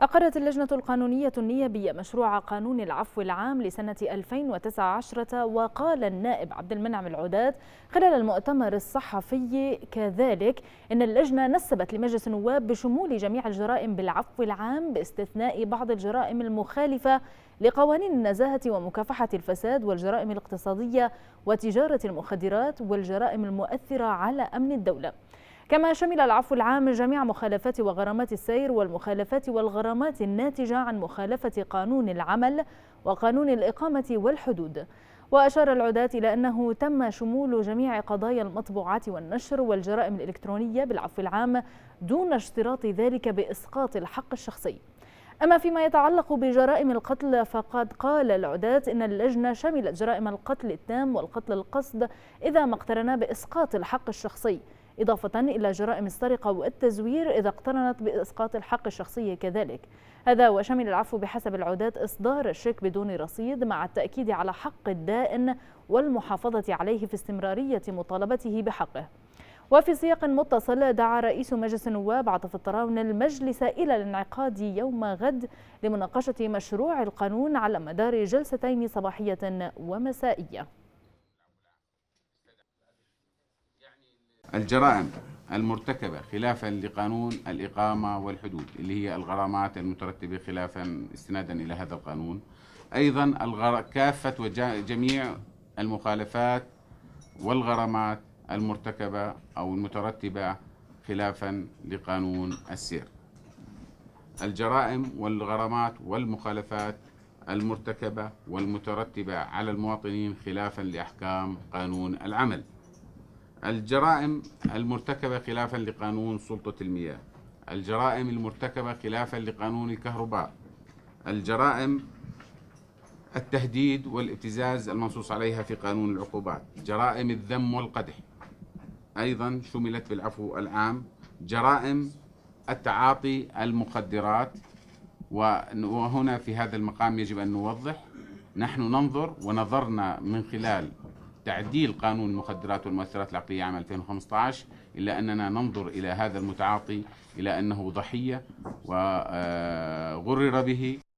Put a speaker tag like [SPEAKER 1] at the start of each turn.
[SPEAKER 1] أقرت اللجنة القانونية النيابية مشروع قانون العفو العام لسنة 2019 وقال النائب عبد المنعم العودات خلال المؤتمر الصحفي كذلك إن اللجنة نسبت لمجلس النواب بشمول جميع الجرائم بالعفو العام باستثناء بعض الجرائم المخالفة لقوانين النزاهة ومكافحة الفساد والجرائم الاقتصادية وتجارة المخدرات والجرائم المؤثرة على أمن الدولة كما شمل العفو العام جميع مخالفات وغرامات السير والمخالفات والغرامات الناتجة عن مخالفة قانون العمل وقانون الإقامة والحدود وأشار العداة إلى أنه تم شمول جميع قضايا المطبوعات والنشر والجرائم الإلكترونية بالعفو العام دون اشتراط ذلك بإسقاط الحق الشخصي أما فيما يتعلق بجرائم القتل فقد قال العداة إن اللجنة شملت جرائم القتل التام والقتل القصد إذا ما اقترنا بإسقاط الحق الشخصي إضافة إلى جرائم السرقة والتزوير إذا اقترنت بإسقاط الحق الشخصي كذلك هذا وشمل العفو بحسب العودات إصدار الشيك بدون رصيد مع التأكيد على حق الدائن والمحافظة عليه في استمرارية مطالبته بحقه وفي سياق متصل دعا رئيس مجلس النواب عاطف الطراون المجلس إلى الانعقاد يوم غد لمناقشة مشروع القانون على مدار جلستين صباحية ومسائية
[SPEAKER 2] الجرائم المرتكبة خلافا لقانون الإقامة والحدود اللي هي الغرامات المترتبة خلافا استنادا إلى هذا القانون أيضا الغر... كافة وجميع المخالفات والغرامات المرتكبة أو المترتبة خلافا لقانون السير الجرائم والغرامات والمخالفات المرتكبة والمترتبة على المواطنين خلافا لأحكام قانون العمل الجرائم المرتكبة خلافا لقانون سلطة المياه الجرائم المرتكبة خلافا لقانون الكهرباء الجرائم التهديد والابتزاز المنصوص عليها في قانون العقوبات جرائم الذم والقدح أيضا شملت بالعفو العام جرائم التعاطي المخدرات وهنا في هذا المقام يجب أن نوضح نحن ننظر ونظرنا من خلال تعديل قانون المخدرات والمؤثرات العقلية عام 2015 إلا أننا ننظر إلى هذا المتعاطي إلى أنه ضحية وغرر آه، به